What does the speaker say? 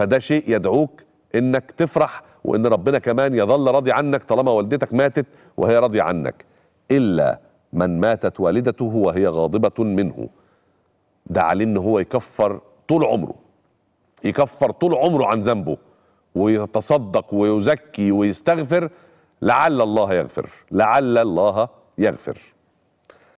فده شيء يدعوك انك تفرح وان ربنا كمان يظل راضي عنك طالما والدتك ماتت وهي راضيه عنك الا من ماتت والدته وهي غاضبه منه ده عليه ان هو يكفر طول عمره يكفر طول عمره عن ذنبه ويتصدق ويزكي ويستغفر لعل الله يغفر لعل الله يغفر